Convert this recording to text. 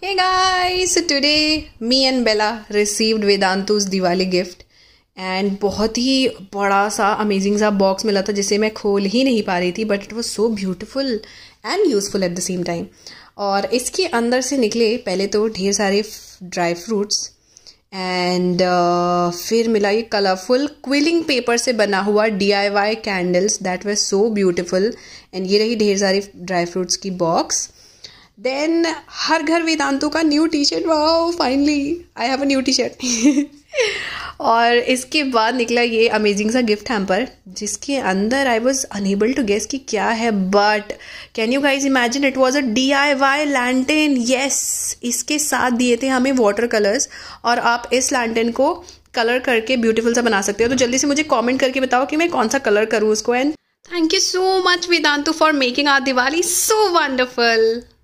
Hey guys, so today me and Bella received Vedantu's Diwali gift and बहुत ही बड़ा सा अमेजिंग सा बॉक्स मिला था जिसे मैं खोल ही नहीं पा रही थी but it was so beautiful and useful at the same time और इसके अंदर से निकले पहले तो ढेर सारे ड्राई फ्रूट्स एंड फिर मिला ये कलरफुल क्विलिंग पेपर से बना हुआ D I Y candles that was so beautiful and ये रही ढेर सारी ड्राई फ्रूट्स की बॉक्स देन हर घर वेदांतों का new T shirt wow finally I have a new T shirt और इसके बाद निकला ये अमेजिंग सा गिफ्ट हैम्पर जिसके अंदर I was unable to guess कि क्या है but can you guys imagine it was a D I Y lantern yes इसके साथ दिए थे हमें वाटर कलर्स और आप इस लैंटेन को कलर करके ब्यूटीफुल सा बना सकते हो तो जल्दी से मुझे कॉमेंट करके बताओ कि मैं कौन सा कलर करूँ उसको and thank you so much Vedantu for making our Diwali so wonderful